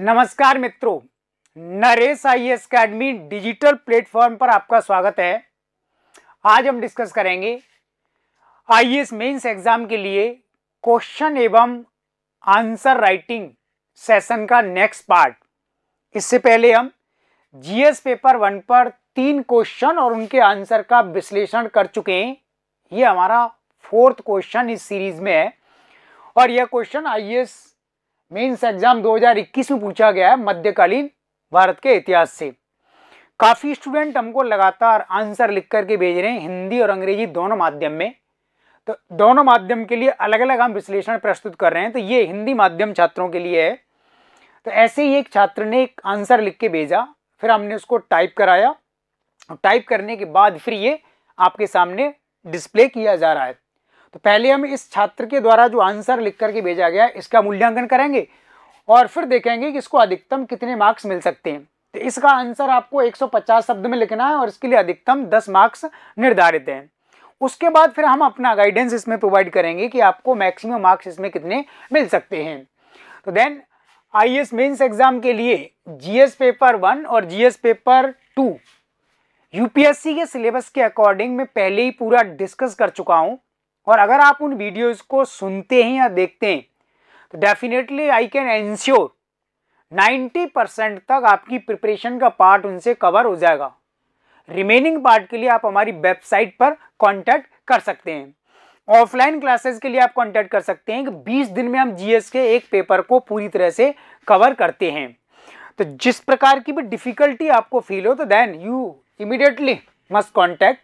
नमस्कार मित्रों Naresh IAS academy digital platform पर आपका स्वागत है आज हम डिस्कस करेंगे आई एस मेन्स एग्जाम के लिए क्वेश्चन एवं आंसर राइटिंग सेशन का नेक्स्ट पार्ट इससे पहले हम जीएस पेपर वन पर तीन क्वेश्चन और उनके आंसर का विश्लेषण कर चुके हैं ये हमारा फोर्थ क्वेश्चन इस सीरीज में है और यह question IAS mains exam 2021 में पूछा गया है मध्यकालीन भारत के इतिहास से काफ़ी स्टूडेंट हमको लगातार आंसर लिख करके भेज रहे हैं हिंदी और अंग्रेजी दोनों माध्यम में तो दोनों माध्यम के लिए अलग अलग हम विश्लेषण प्रस्तुत कर रहे हैं तो ये हिंदी माध्यम छात्रों के लिए है तो ऐसे ही एक छात्र ने एक आंसर लिख के भेजा फिर हमने उसको टाइप कराया और टाइप करने के बाद फिर ये आपके सामने डिस्प्ले किया जा रहा है तो पहले हम इस छात्र के द्वारा जो आंसर लिख करके भेजा गया इसका मूल्यांकन करेंगे और फिर देखेंगे कि इसको अधिकतम कितने मार्क्स मिल सकते हैं तो इसका आंसर आपको 150 शब्द में लिखना है और इसके लिए अधिकतम 10 मार्क्स निर्धारित हैं उसके बाद फिर हम अपना गाइडेंस इसमें प्रोवाइड करेंगे कि आपको मैक्सिमम मार्क्स इसमें कितने मिल सकते हैं तो then IAS mains exam के लिए जीएस पेपर वन और जीएस पेपर टू यूपीएससी के सिलेबस के अकॉर्डिंग मैं पहले ही पूरा डिस्कस कर चुका हूँ और अगर आप उन वीडियोज़ को सुनते हैं या देखते हैं तो definitely I can ensure 90 percent तक आपकी प्रिपरेशन का पार्ट उनसे कवर हो जाएगा रिमेनिंग पार्ट के लिए आप हमारी वेबसाइट पर कॉन्टैक्ट कर सकते हैं ऑफलाइन क्लासेस के लिए आप कॉन्टैक्ट कर सकते हैं कि 20 दिन में हम जीएस के एक पेपर को पूरी तरह से कवर करते हैं तो जिस प्रकार की भी डिफ़िकल्टी आपको फील हो तो then you immediately must contact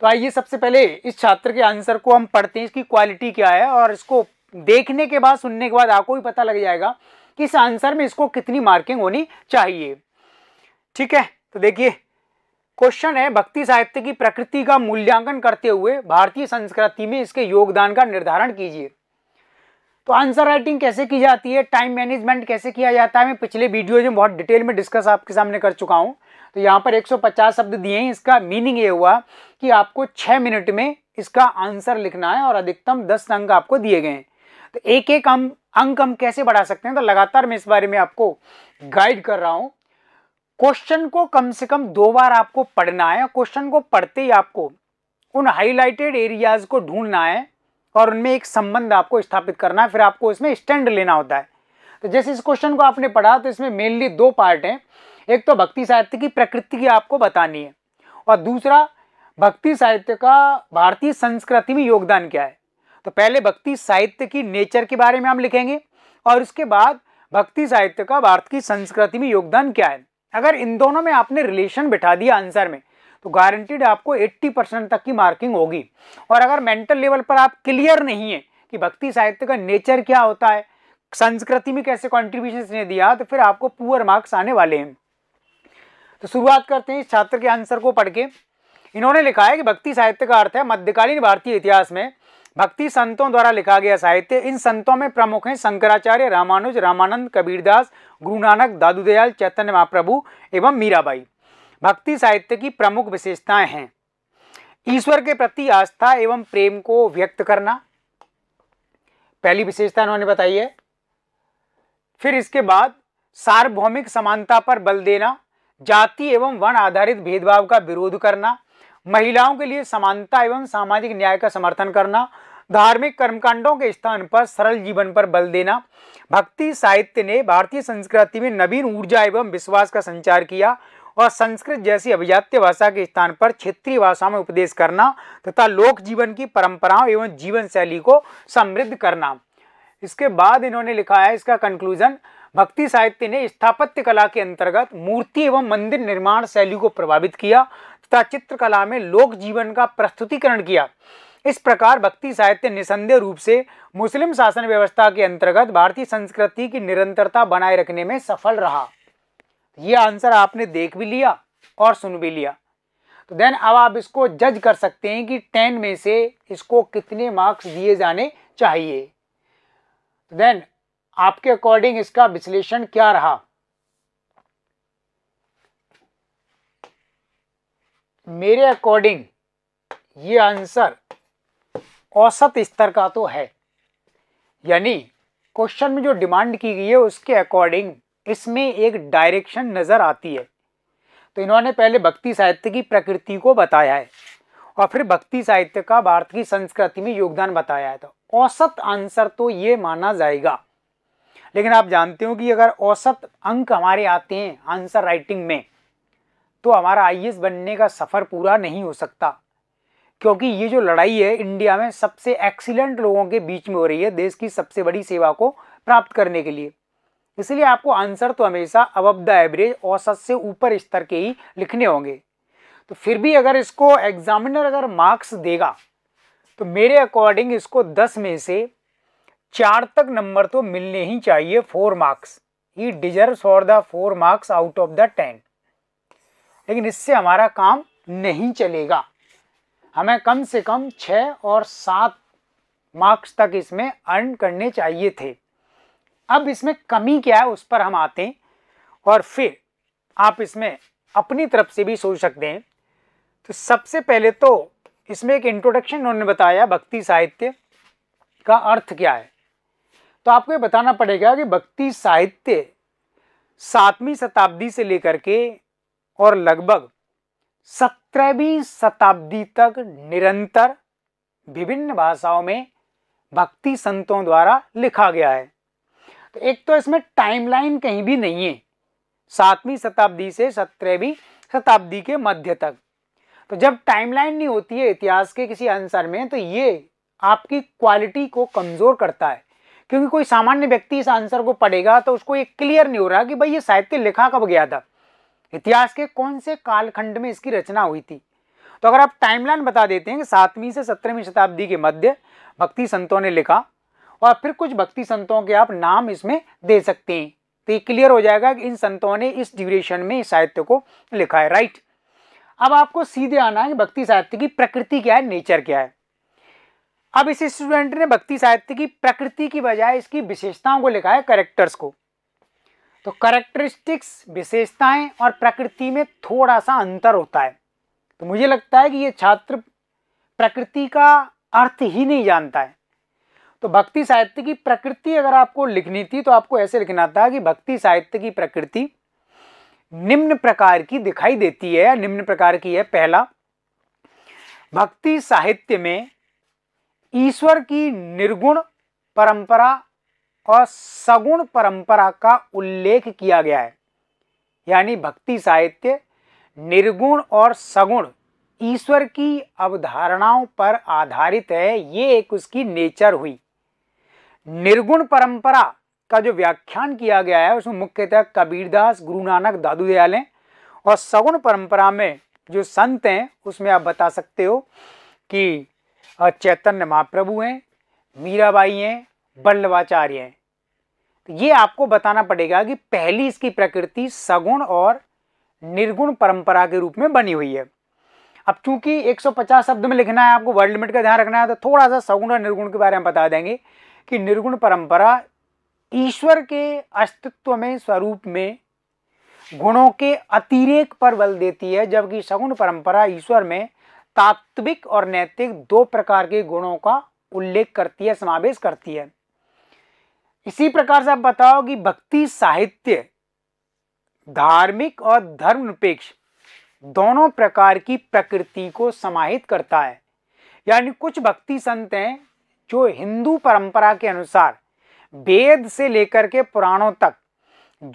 तो आइए सबसे पहले इस छात्र के आंसर को हम पढ़ते हैं इसकी क्वालिटी क्या है और इसको देखने के बाद सुनने के बाद आपको भी पता लग जाएगा कि इस आंसर में इसको कितनी मार्किंग होनी चाहिए ठीक है तो देखिए क्वेश्चन है भक्ति साहित्य की प्रकृति का मूल्यांकन करते हुए भारतीय संस्कृति में इसके योगदान का निर्धारण कीजिए तो आंसर राइटिंग कैसे की जाती है टाइम मैनेजमेंट कैसे किया जाता है मैं पिछले वीडियो में बहुत डिटेल में डिस्कस आपके सामने कर चुका हूँ तो यहाँ पर 150 शब्द दिए हैं इसका मीनिंग ये हुआ कि आपको छः मिनट में इसका आंसर लिखना है और अधिकतम दस अंक आपको दिए गए हैं तो एक एक हम अंक हम कैसे बढ़ा सकते हैं तो लगातार मैं इस बारे में आपको गाइड कर रहा हूँ क्वेश्चन को कम से कम दो बार आपको पढ़ना है क्वेश्चन को पढ़ते ही आपको उन हाईलाइटेड एरियाज को ढूंढना है और उनमें एक संबंध आपको स्थापित करना है फिर आपको इसमें स्टैंड लेना होता है तो जैसे इस क्वेश्चन को आपने पढ़ा तो इसमें मेनली दो पार्ट हैं एक तो भक्ति साहित्य की प्रकृति की आपको बतानी है और दूसरा भक्ति साहित्य का भारतीय संस्कृति में योगदान क्या है तो पहले भक्ति साहित्य की नेचर के बारे में हम लिखेंगे और उसके बाद भक्ति साहित्य का भारत की संस्कृति में योगदान क्या है अगर इन दोनों में आपने रिलेशन बिठा दिया आंसर में तो गारंटीड आपको 80 परसेंट तक की मार्किंग होगी और अगर मेंटल लेवल पर आप क्लियर नहीं है कि भक्ति साहित्य का नेचर क्या होता है संस्कृति में कैसे कॉन्ट्रीब्यूशन ने दिया तो फिर आपको पुअर मार्क्स आने वाले हैं तो शुरुआत करते हैं इस छात्र के आंसर को पढ़ के इन्होंने लिखा है कि भक्ति साहित्य का अर्थ है मध्यकालीन भारतीय इतिहास में भक्ति संतों द्वारा लिखा गया साहित्य इन संतों में प्रमुख हैं शंकराचार्य रामानुज रामानंद कबीरदास गुरु नानक दादू दयाल चैतन्य महाप्रभु एवं मीराबाई भक्ति साहित्य की प्रमुख विशेषताएं हैं ईश्वर के प्रति आस्था एवं प्रेम को व्यक्त करना पहली विशेषता इन्होंने बताई है फिर इसके बाद सार्वभौमिक समानता पर बल देना जाति एवं वन आधारित भेदभाव का विरोध करना महिलाओं के लिए समानता एवं सामाजिक न्याय का समर्थन करना धार्मिक कर्मकांडों के स्थान पर सरल जीवन पर बल देना भक्ति साहित्य ने भारतीय संस्कृति में नवीन ऊर्जा एवं विश्वास का संचार किया और संस्कृत जैसी अभिजात्य भाषा के स्थान पर क्षेत्रीय भाषा में उपदेश करना तथा लोक जीवन की परंपराओं एवं जीवन शैली को समृद्ध करना इसके बाद इन्होंने लिखा है इसका कंक्लूजन भक्ति साहित्य ने स्थापत्य कला के अंतर्गत मूर्ति एवं मंदिर निर्माण शैली को प्रभावित किया तथा चित्रकला में लोक जीवन का प्रस्तुतिकरण किया इस प्रकार भक्ति साहित्य निसंदेह रूप से मुस्लिम शासन व्यवस्था के अंतर्गत भारतीय संस्कृति की निरंतरता बनाए रखने में सफल रहा यह आंसर आपने देख भी लिया और सुन भी लिया तो देन अब आप इसको जज कर सकते हैं कि टेन में से इसको कितने मार्क्स दिए जाने चाहिए तो देन आपके अकॉर्डिंग इसका विश्लेषण क्या रहा मेरे अकॉर्डिंग ये आंसर औसत स्तर का तो है यानी क्वेश्चन में जो डिमांड की गई है उसके अकॉर्डिंग इसमें एक डायरेक्शन नज़र आती है तो इन्होंने पहले भक्ति साहित्य की प्रकृति को बताया है और फिर भक्ति साहित्य का भारत की संस्कृति में योगदान बताया है तो औसत आंसर तो ये माना जाएगा लेकिन आप जानते हो कि अगर औसत अंक हमारे आते हैं आंसर राइटिंग में तो हमारा आई बनने का सफ़र पूरा नहीं हो सकता क्योंकि ये जो लड़ाई है इंडिया में सबसे एक्सीलेंट लोगों के बीच में हो रही है देश की सबसे बड़ी सेवा को प्राप्त करने के लिए इसलिए आपको आंसर तो हमेशा अब द एवरेज औसत से ऊपर स्तर के ही लिखने होंगे तो फिर भी अगर इसको एग्जामिनर अगर मार्क्स देगा तो मेरे अकॉर्डिंग इसको दस में से चार तक नंबर तो मिलने ही चाहिए फोर मार्क्स ही deserve for the four marks out of the ten लेकिन इससे हमारा काम नहीं चलेगा हमें कम से कम छः और सात मार्क्स तक इसमें अर्न करने चाहिए थे अब इसमें कमी क्या है उस पर हम आते हैं और फिर आप इसमें अपनी तरफ से भी सोच सकते हैं तो सबसे पहले तो इसमें एक इंट्रोडक्शन उन्होंने बताया भक्ति साहित्य का अर्थ क्या है तो आपको ये बताना पड़ेगा कि भक्ति साहित्य सातवीं शताब्दी से लेकर के और लगभग सत्रहवीं शताब्दी तक निरंतर विभिन्न भाषाओं में भक्ति संतों द्वारा लिखा गया है तो एक तो इसमें टाइमलाइन कहीं भी नहीं है सातवीं शताब्दी से सत्रहवीं शताब्दी के मध्य तक तो जब टाइमलाइन नहीं होती है इतिहास के किसी आंसर में तो ये आपकी क्वालिटी को कमज़ोर करता है क्योंकि कोई सामान्य व्यक्ति इस आंसर को पढ़ेगा तो उसको ये क्लियर नहीं हो रहा कि भाई ये साहित्य लिखा कब गया था इतिहास के कौन से कालखंड में इसकी रचना हुई थी तो अगर आप टाइमलाइन बता देते हैं कि सातवीं से सत्रहवीं शताब्दी के मध्य भक्ति संतों ने लिखा और फिर कुछ भक्ति संतों के आप नाम इसमें दे सकते हैं तो ये क्लियर हो जाएगा कि इन संतों ने इस ड्यूरेशन में इस साहित्य को लिखा है राइट अब आपको सीधे आना है भक्ति साहित्य की प्रकृति क्या है नेचर क्या है अब इस स्टूडेंट ने भक्ति साहित्य की प्रकृति की बजाय इसकी विशेषताओं को लिखा है करेक्टर्स को तो करेक्टरिस्टिक्स विशेषताएं और प्रकृति में थोड़ा सा अंतर होता है तो मुझे लगता है कि ये छात्र प्रकृति का अर्थ ही नहीं जानता है तो भक्ति साहित्य की प्रकृति अगर आपको लिखनी थी तो आपको ऐसे लिखना था कि भक्ति साहित्य की प्रकृति निम्न प्रकार की दिखाई देती है या निम्न प्रकार की है पहला भक्ति साहित्य में ईश्वर की निर्गुण परंपरा और सगुण परंपरा का उल्लेख किया गया है यानी भक्ति साहित्य निर्गुण और सगुण ईश्वर की अवधारणाओं पर आधारित है ये एक उसकी नेचर हुई निर्गुण परंपरा का जो व्याख्यान किया गया है उसमें मुख्यतः कबीरदास गुरु नानक दादू दयाल हैं और सगुण परंपरा में जो संत हैं उसमें आप बता सकते हो कि चैतन्य महाप्रभु हैं मीराबाई हैं बल्लवाचार्य हैं ये आपको बताना पड़ेगा कि पहली इसकी प्रकृति सगुण और निर्गुण परंपरा के रूप में बनी हुई है अब चूंकि 150 शब्द में लिखना है आपको वर्ल्ड लिमिट का ध्यान रखना है तो थोड़ा सा सगुण और निर्गुण के बारे में बता देंगे कि निर्गुण परंपरा ईश्वर के अस्तित्व में स्वरूप में गुणों के अतिरेक पर बल देती है जबकि सगुण परंपरा ईश्वर में तात्विक और नैतिक दो प्रकार के गुणों का उल्लेख करती है समावेश करती है इसी प्रकार से आप बताओ कि भक्ति साहित्य धार्मिक और धर्मनिरपेक्ष दोनों प्रकार की प्रकृति को समाहित करता है यानी कुछ भक्ति संत हैं जो हिंदू परंपरा के अनुसार वेद से लेकर के पुराणों तक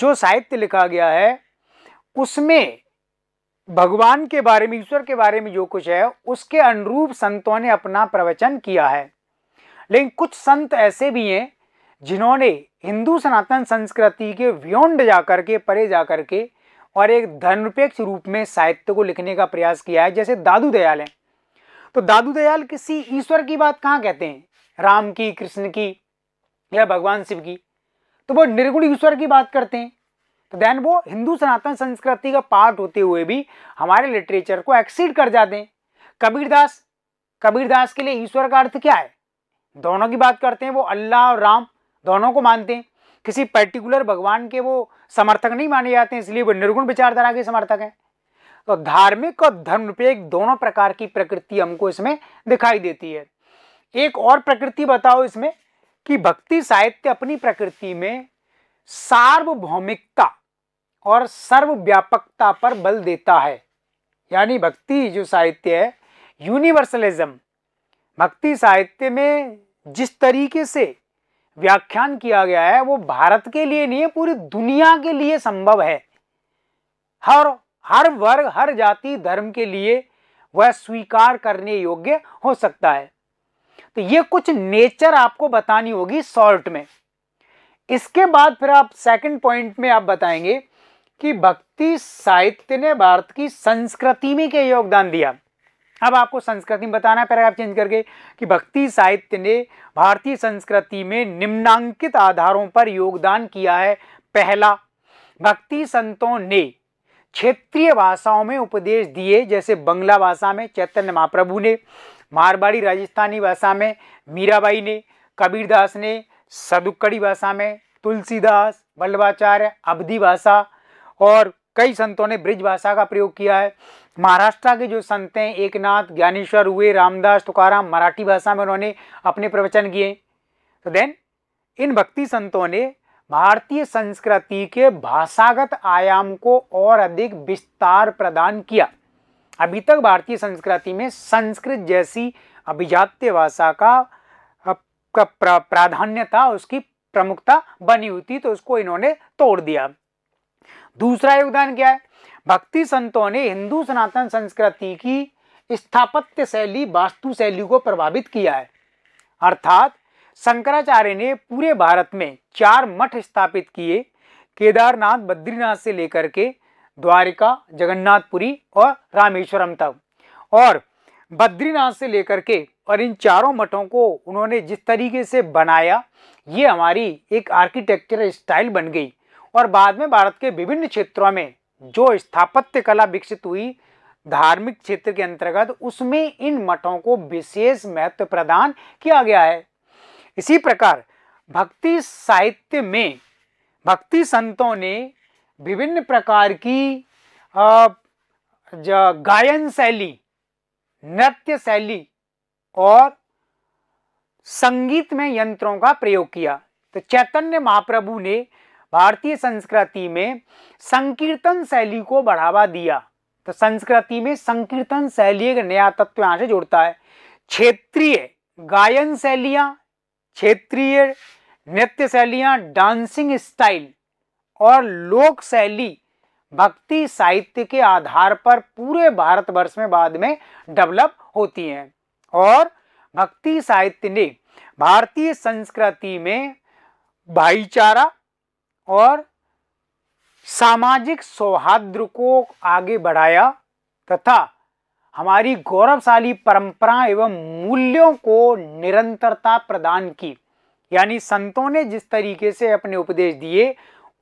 जो साहित्य लिखा गया है उसमें भगवान के बारे में ईश्वर के बारे में जो कुछ है उसके अनुरूप संतों ने अपना प्रवचन किया है लेकिन कुछ संत ऐसे भी हैं जिन्होंने हिंदू सनातन संस्कृति के व्योंड जाकर के परे जाकर के और एक धर्मनिरपेक्ष रूप में साहित्य को लिखने का प्रयास किया है जैसे दादू दयाल हैं तो दादू दयाल किसी ईश्वर की बात कहाँ कहते हैं राम की कृष्ण की या भगवान शिव की तो वो निर्गुण ईश्वर की बात करते हैं तो देन वो हिंदू सनातन संस्कृति का पार्ट होते हुए भी हमारे लिटरेचर को एक्सीड कर जाते हैं कबीरदास कबीरदास के लिए ईश्वर का अर्थ क्या है दोनों की बात करते हैं वो अल्लाह और राम दोनों को मानते हैं किसी पर्टिकुलर भगवान के वो समर्थक नहीं माने जाते हैं इसलिए वो निर्गुण विचारधारा के समर्थक हैं तो धार्मिक और एक दोनों प्रकार की प्रकृति हमको इसमें दिखाई देती है एक और प्रकृति बताओ इसमें कि भक्ति साहित्य अपनी प्रकृति में सार्वभौमिकता और सर्वव्यापकता पर बल देता है यानी भक्ति जो साहित्य है यूनिवर्सलिज्म भक्ति साहित्य में जिस तरीके से व्याख्यान किया गया है वो भारत के लिए नहीं है पूरी दुनिया के लिए संभव है हर हर वर्ग हर जाति धर्म के लिए वह स्वीकार करने योग्य हो सकता है तो ये कुछ नेचर आपको बतानी होगी सॉल्ट में इसके बाद फिर आप सेकंड पॉइंट में आप बताएंगे कि भक्ति साहित्य ने भारत की संस्कृति में क्या योगदान दिया अब आपको संस्कृति में बताना है आप चेंज करके कि भक्ति साहित्य ने भारतीय संस्कृति में निम्नांकित आधारों पर योगदान किया है पहला भक्ति संतों ने क्षेत्रीय भाषाओं में उपदेश दिए जैसे बंगला भाषा में चैतन्य महाप्रभु ने मारवाड़ी राजस्थानी भाषा में मीराबाई ने कबीरदास ने सदुक्कड़ी भाषा में तुलसीदास वल्लभाचार्य अवधि भाषा और कई संतों ने ब्रिज भाषा का प्रयोग किया है महाराष्ट्र के जो संत हैं एकनाथ ज्ञानेश्वर हुए रामदास तुकाराम मराठी भाषा में उन्होंने अपने प्रवचन किए तो देन इन भक्ति संतों ने भारतीय संस्कृति के भाषागत आयाम को और अधिक विस्तार प्रदान किया अभी तक भारतीय संस्कृति में संस्कृत जैसी अभिजात्य भाषा का का उसकी प्रमुखता बनी हुई थी तो उसको इन्होंने तोड़ दिया दूसरा योगदान क्या है भक्ति संतों ने हिंदू सनातन संस्कृति की स्थापत्य शैली वास्तु शैली को प्रभावित किया है अर्थात शंकराचार्य ने पूरे भारत में चार मठ स्थापित किए केदारनाथ बद्रीनाथ से लेकर के द्वारिका जगन्नाथपुरी और रामेश्वरम तक और बद्रीनाथ से लेकर के और इन चारों मठों को उन्होंने जिस तरीके से बनाया ये हमारी एक आर्किटेक्चर स्टाइल बन गई और बाद में भारत के विभिन्न क्षेत्रों में जो स्थापत्य कला विकसित हुई धार्मिक क्षेत्र के अंतर्गत उसमें इन मठों को विशेष महत्व प्रदान किया गया है इसी प्रकार भक्ति साहित्य में भक्ति संतों ने विभिन्न प्रकार की गायन शैली नृत्य शैली और संगीत में यंत्रों का प्रयोग किया तो चैतन्य महाप्रभु ने भारतीय संस्कृति में संकीर्तन शैली को बढ़ावा दिया तो संस्कृति में संकीर्तन शैली एक नया तत्व यहां से जुड़ता है क्षेत्रीय गायन शैलियां क्षेत्रीय नृत्य शैलियां डांसिंग स्टाइल और लोक शैली भक्ति साहित्य के आधार पर पूरे भारतवर्ष में बाद में डेवलप होती हैं और भक्ति साहित्य ने भारतीय संस्कृति में भाईचारा और सामाजिक सौहार्द को आगे बढ़ाया तथा हमारी गौरवशाली परंपरा एवं मूल्यों को निरंतरता प्रदान की यानी संतों ने जिस तरीके से अपने उपदेश दिए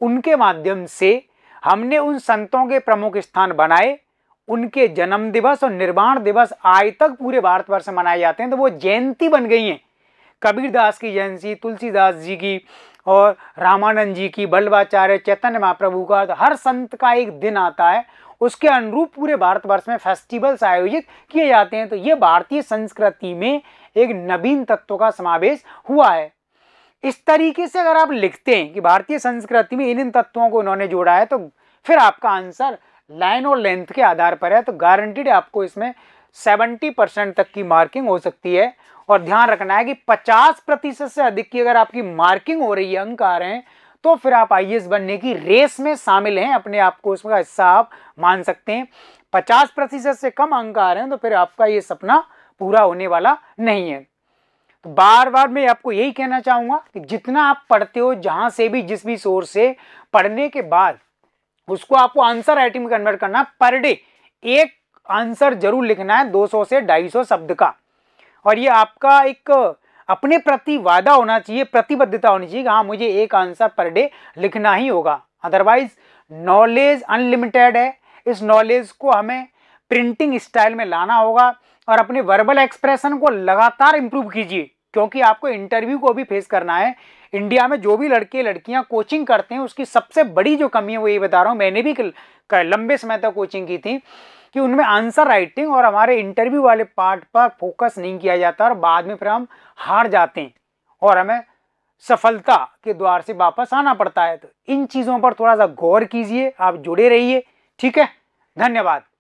उनके माध्यम से हमने उन संतों के प्रमुख स्थान बनाए उनके जन्म दिवस और निर्माण दिवस आज तक पूरे भारतवर्ष में मनाए जाते हैं तो वो जयंती बन गई हैं कबीरदास की जयंती तुलसीदास जी की और रामानंद जी की बल्लभाचार्य चैतन्य महाप्रभु का तो हर संत का एक दिन आता है उसके अनुरूप पूरे भारतवर्ष में फेस्टिवल्स आयोजित किए जाते हैं तो ये भारतीय संस्कृति में एक नवीन तत्व का समावेश हुआ है इस तरीके से अगर आप लिखते हैं कि भारतीय संस्कृति में इन इन तत्वों को उन्होंने जोड़ा है तो फिर आपका आंसर लाइन और लेंथ के आधार पर है तो गारंटीड आपको इसमें सेवेंटी परसेंट तक की मार्किंग हो सकती है और ध्यान रखना है कि पचास प्रतिशत से अधिक की अगर आपकी मार्किंग हो रही है अंक आ रहे हैं तो फिर आप आई बनने की रेस में शामिल हैं अपने आप को उसका हिस्सा आप मान सकते हैं पचास प्रतिशत से कम अंक आ रहे हैं तो फिर आपका ये सपना पूरा होने वाला नहीं है तो बार बार मैं आपको यही कहना चाहूंगा कि जितना आप पढ़ते हो जहां से भी जिस भी सोर्स से पढ़ने के बाद उसको आपको आंसर आइटम कन्वर्ट करना पर डे एक आंसर जरूर लिखना है 200 से 250 शब्द का और ये आपका एक अपने प्रति वादा होना चाहिए प्रतिबद्धता होनी चाहिए हाँ मुझे एक आंसर पर डे लिखना ही होगा अदरवाइज नॉलेज अनलिमिटेड है इस नॉलेज को हमें प्रिंटिंग स्टाइल में लाना होगा और अपने वर्बल एक्सप्रेशन को लगातार इम्प्रूव कीजिए क्योंकि आपको इंटरव्यू को भी फेस करना है इंडिया में जो भी लड़के लड़कियां कोचिंग करते हैं उसकी सबसे बड़ी जो कमी है वो ये बता रहा हूँ मैंने भी लंबे समय तक कोचिंग की थी कि उनमें आंसर राइटिंग और हमारे इंटरव्यू वाले पार्ट पर फोकस नहीं किया जाता और बाद में फिर हम हार जाते हैं और हमें सफलता के द्वार से वापस आना पड़ता है तो इन चीज़ों पर थोड़ा सा गौर कीजिए आप जुड़े रहिए ठीक है धन्यवाद